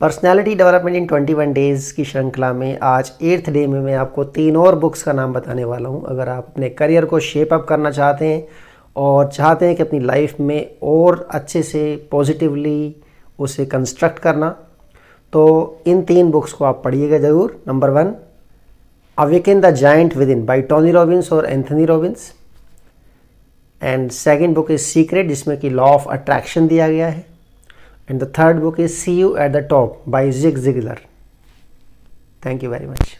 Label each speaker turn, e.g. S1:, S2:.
S1: personality development in 21 days की श्रृंखला में आज एट्थ डे में मैं आपको तीन और बुक्स का नाम बताने वाला हूँ अगर आप अपने करियर को शेप अप करना चाहते हैं और चाहते हैं कि अपनी लाइफ में और अच्छे से पॉजिटिवली उसे कंस्ट्रक्ट करना तो इन तीन बुक्स को आप पढ़िएगा ज़रूर number one awaken the giant within by Tony Robbins और Anthony Robbins and second book is secret जिसमें कि लॉ ऑफ अट्रैक्शन दिया गया है and the third book is see you at the top by zig ziglar thank you very much